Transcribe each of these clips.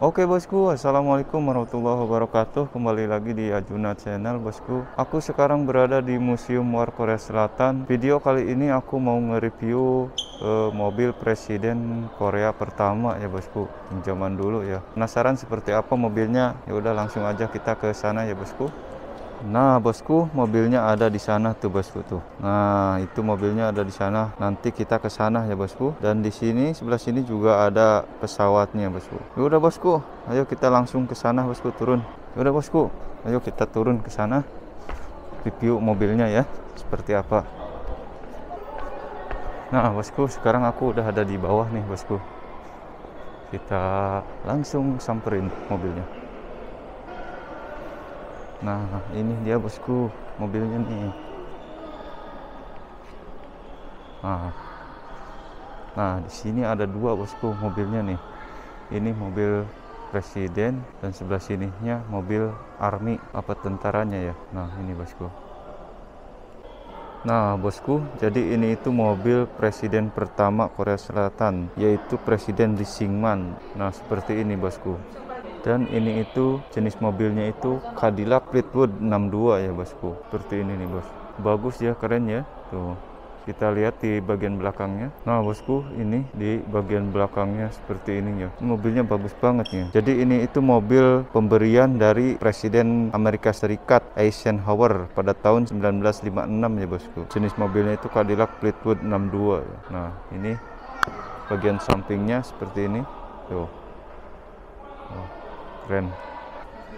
Oke bosku, Assalamualaikum warahmatullahi wabarakatuh Kembali lagi di Ajuna Channel bosku Aku sekarang berada di Museum War Korea Selatan Video kali ini aku mau nge-review uh, mobil presiden Korea pertama ya bosku Yang zaman dulu ya Penasaran seperti apa mobilnya? Ya udah langsung aja kita ke sana ya bosku Nah, bosku, mobilnya ada di sana tuh, bosku tuh. Nah, itu mobilnya ada di sana. Nanti kita ke sana ya, bosku. Dan di sini sebelah sini juga ada pesawatnya, bosku. Ya udah, bosku. Ayo kita langsung ke sana, bosku, turun. Ya udah, bosku. Ayo kita turun ke sana. Review mobilnya ya, seperti apa. Nah, bosku, sekarang aku udah ada di bawah nih, bosku. Kita langsung samperin mobilnya. Nah, ini dia bosku mobilnya nih. Nah, nah di sini ada dua bosku mobilnya nih. Ini mobil presiden dan sebelah sininya mobil army apa tentaranya ya. Nah, ini bosku. Nah, bosku, jadi ini itu mobil presiden pertama Korea Selatan, yaitu Presiden Lee Sing Man. Nah, seperti ini, bosku dan ini itu jenis mobilnya itu Cadillac Fleetwood 62 ya bosku seperti ini nih bos bagus ya keren ya tuh kita lihat di bagian belakangnya nah bosku ini di bagian belakangnya seperti ini ya mobilnya bagus banget ya jadi ini itu mobil pemberian dari Presiden Amerika Serikat Eisenhower pada tahun 1956 ya bosku jenis mobilnya itu Cadillac Fleetwood 62 ya. nah ini bagian sampingnya seperti ini tuh oh keren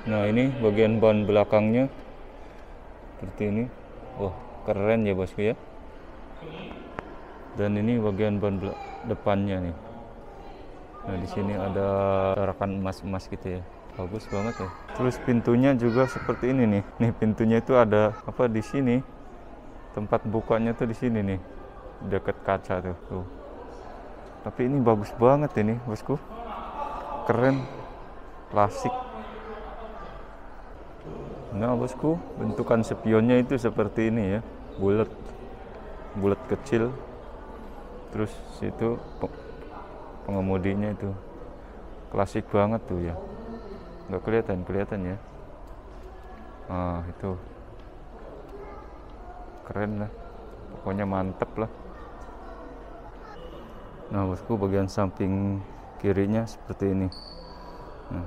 nah ini bagian ban belakangnya seperti ini wah keren ya bosku ya dan ini bagian ban depannya nih nah di sini ada rakan emas emas gitu ya bagus banget ya terus pintunya juga seperti ini nih nih pintunya itu ada apa di sini tempat bukanya tuh di sini nih Dekat kaca tuh tuh tapi ini bagus banget ini bosku keren klasik nah bosku bentukan spionnya itu seperti ini ya bulat bulat kecil terus situ pengemudinya itu klasik banget tuh ya nggak kelihatan kelihatan ya Nah, itu keren lah pokoknya mantep lah nah bosku bagian samping kirinya seperti ini nah.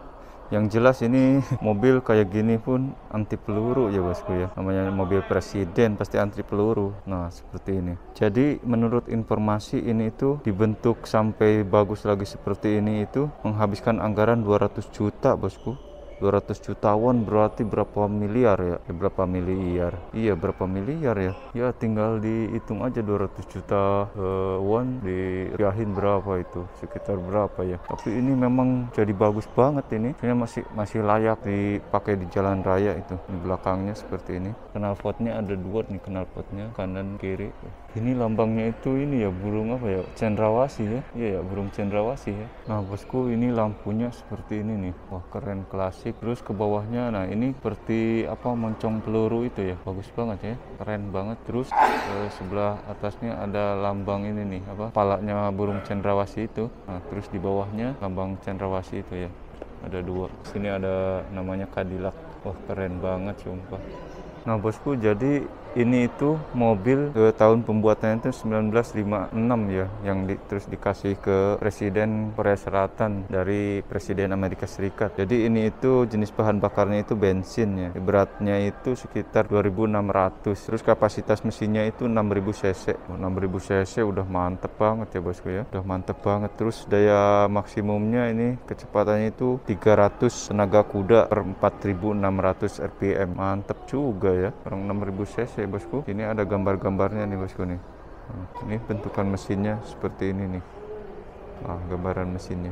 Yang jelas ini mobil kayak gini pun anti peluru ya bosku ya. Namanya mobil presiden pasti anti peluru. Nah seperti ini. Jadi menurut informasi ini itu dibentuk sampai bagus lagi seperti ini itu menghabiskan anggaran 200 juta bosku. 200 juta won berarti berapa miliar ya? ya berapa miliar iya berapa miliar ya ya tinggal dihitung aja 200 juta uh, won dipiahin berapa itu sekitar berapa ya tapi ini memang jadi bagus banget ini ini masih masih layak dipakai di jalan raya itu di belakangnya seperti ini knalpotnya ada dua nih knalpotnya kanan kiri ini lambangnya itu ini ya burung apa ya cendrawasi ya iya ya burung cendrawasi ya nah bosku ini lampunya seperti ini nih wah keren kelas terus ke bawahnya nah ini seperti apa moncong peluru itu ya bagus banget ya keren banget terus ke sebelah atasnya ada lambang ini nih apa palanya burung cendrawasih itu nah terus di bawahnya lambang cendrawasih itu ya ada dua sini ada namanya Cadillac wah keren banget sumpah nah bosku jadi ini itu mobil tahun pembuatannya itu 1956 ya yang di, terus dikasih ke Presiden Korea Selatan dari Presiden Amerika Serikat. Jadi ini itu jenis bahan bakarnya itu bensin ya. Beratnya itu sekitar 2600. Terus kapasitas mesinnya itu 6000 cc. 6000 cc udah mantep banget ya bosku ya. Udah mantep banget. Terus daya maksimumnya ini kecepatannya itu 300 tenaga kuda per 4600 rpm. Mantep juga ya. Orang 6000 cc ya bosku ini ada gambar-gambarnya nih bosku nih nah, ini bentukan mesinnya seperti ini nih nah, gambaran mesinnya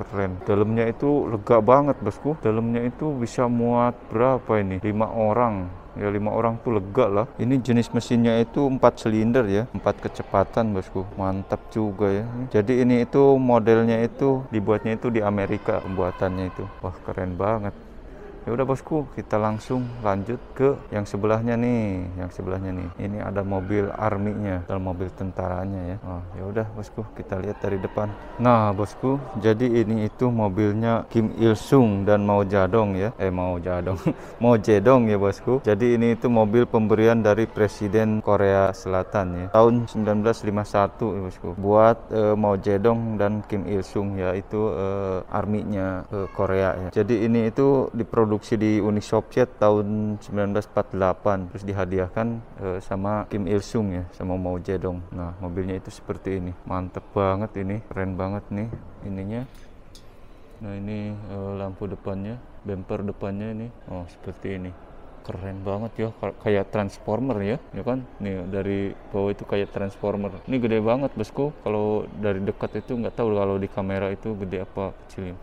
keren dalamnya itu lega banget bosku dalamnya itu bisa muat berapa ini lima orang ya lima orang tuh lega lah ini jenis mesinnya itu empat silinder ya empat kecepatan bosku mantap juga ya jadi ini itu modelnya itu dibuatnya itu di Amerika pembuatannya itu wah keren banget ya udah bosku kita langsung lanjut ke yang sebelahnya nih yang sebelahnya nih ini ada mobil arminya dan mobil tentaranya ya oh, ya udah bosku kita lihat dari depan nah bosku jadi ini itu mobilnya Kim Il Sung dan Mao Jadong ya eh Mao Jadong Mao Jedong ya bosku jadi ini itu mobil pemberian dari Presiden Korea Selatan ya tahun 1951 ya bosku buat eh, Mao Jedong dan Kim Il Sung ya itu eh, arminya eh, Korea ya jadi ini itu diproduksi produksi di Uni Soviet tahun 1948 terus dihadiahkan uh, sama Kim Il Sung ya sama Mao Zedong. Nah, mobilnya itu seperti ini. Mantep banget ini, keren banget nih ininya. Nah, ini uh, lampu depannya, bumper depannya ini. Oh, seperti ini keren banget ya kayak transformer ya ya kan nih dari bawah itu kayak transformer ini gede banget bosku kalau dari dekat itu nggak tahu kalau di kamera itu gede apa kecilnya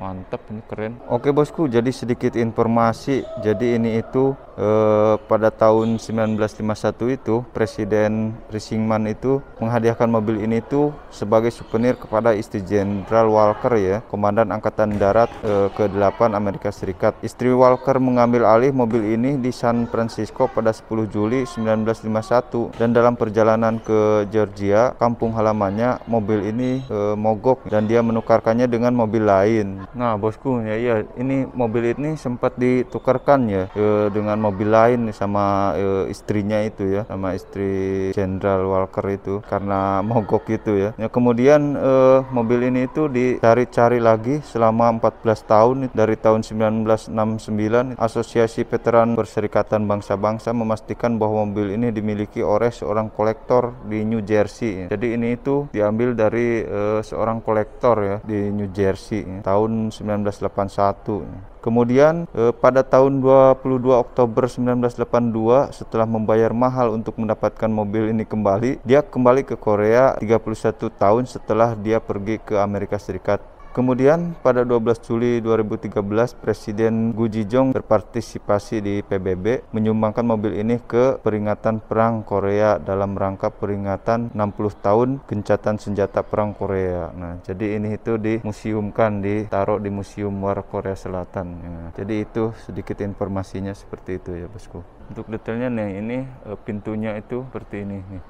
mantap ini keren oke bosku jadi sedikit informasi jadi ini itu eh, pada tahun 1951 itu Presiden Risingman itu menghadiahkan mobil ini itu sebagai souvenir kepada istri Jenderal Walker ya, Komandan Angkatan Darat eh, ke-8 Amerika Serikat. Istri Walker mengambil alih mobil ini di San Francisco pada 10 Juli 1951 dan dalam perjalanan ke Georgia, kampung halamannya, mobil ini eh, mogok dan dia menukarkannya dengan mobil lain. Nah, bosku, ya iya ini mobil ini sempat ditukarkan ya eh, dengan mobil mobil lain sama e, istrinya itu ya sama istri Jenderal Walker itu karena mogok itu ya, ya kemudian e, mobil ini itu dicari-cari lagi selama 14 tahun dari tahun 1969 Asosiasi Veteran Perserikatan Bangsa-Bangsa memastikan bahwa mobil ini dimiliki oleh seorang kolektor di New Jersey jadi ini itu diambil dari e, seorang kolektor ya di New Jersey tahun 1981 Kemudian eh, pada tahun 22 Oktober 1982 setelah membayar mahal untuk mendapatkan mobil ini kembali, dia kembali ke Korea 31 tahun setelah dia pergi ke Amerika Serikat. Kemudian pada 12 Juli 2013 Presiden Gu Jijong berpartisipasi di PBB menyumbangkan mobil ini ke peringatan perang Korea dalam rangka peringatan 60 tahun gencatan senjata perang Korea. Nah, jadi ini itu dimuseumkan, ditaruh di Museum War Korea Selatan. Nah, jadi itu sedikit informasinya seperti itu ya, Bosku. Untuk detailnya nih ini eh, pintunya itu seperti ini nih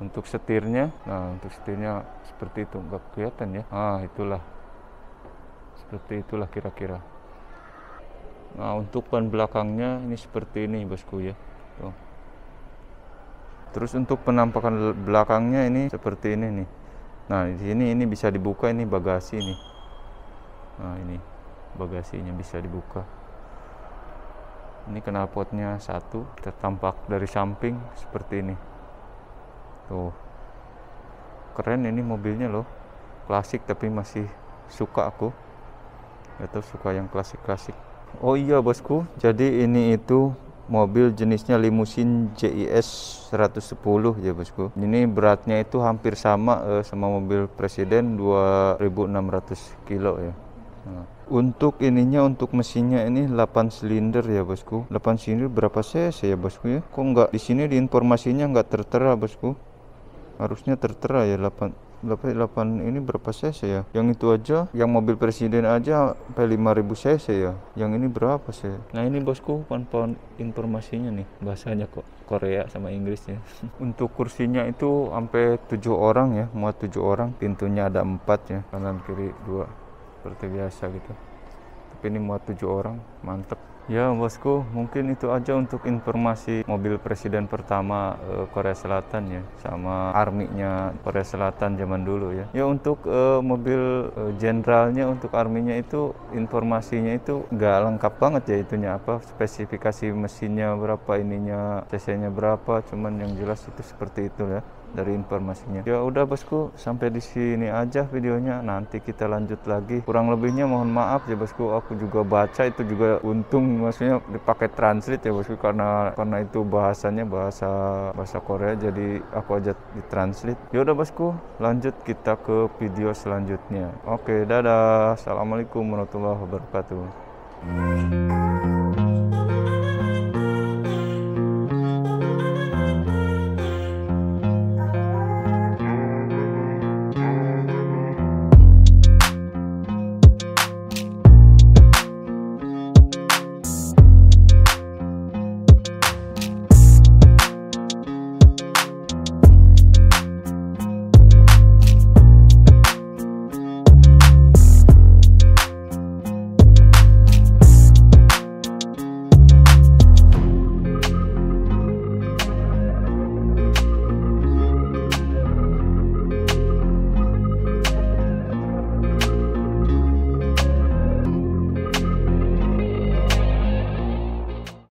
untuk setirnya nah untuk setirnya seperti itu nggak kelihatan ya ah itulah seperti itulah kira-kira nah untuk ban belakangnya ini seperti ini bosku ya Tuh. terus untuk penampakan belakangnya ini seperti ini nih nah di sini ini bisa dibuka ini bagasi nih nah ini bagasinya bisa dibuka ini knalpotnya satu tertampak dari samping seperti ini tuh keren ini mobilnya loh klasik tapi masih suka aku atau suka yang klasik-klasik oh iya bosku jadi ini itu mobil jenisnya limusin JIS 110 ya bosku ini beratnya itu hampir sama eh, sama mobil presiden 2600 kilo ya nah, untuk ininya untuk mesinnya ini 8 silinder ya bosku 8 silinder berapa cc ya bosku ya kok nggak di sini di informasinya nggak tertera bosku harusnya tertera ya 8 8 ini berapa cc ya? Yang itu aja, yang mobil presiden aja p 5000 cc ya. Yang ini berapa sih? Nah ini bosku, pon-pon informasinya nih, bahasanya kok Korea sama Inggris Inggrisnya. Untuk kursinya itu sampai tujuh orang ya, muat tujuh orang. Pintunya ada empat ya, kanan kiri dua, seperti biasa gitu. Tapi ini muat tujuh orang, mantep. Ya bosku, mungkin itu aja untuk informasi mobil presiden pertama uh, Korea Selatan ya, sama arminya Korea Selatan zaman dulu ya. Ya untuk uh, mobil eh, jenderalnya, uh, untuk arminya itu informasinya itu nggak lengkap banget ya itunya apa spesifikasi mesinnya berapa ininya, cc-nya berapa, cuman yang jelas itu seperti itu ya dari informasinya. Ya udah bosku, sampai di sini aja videonya. Nanti kita lanjut lagi. Kurang lebihnya mohon maaf ya bosku, aku juga baca itu juga untung maksudnya dipakai translate ya bosku karena karena itu bahasanya bahasa bahasa Korea jadi aku aja translate. Ya udah bosku, lanjut kita ke video selanjutnya. Oke, dadah. Assalamualaikum warahmatullahi wabarakatuh.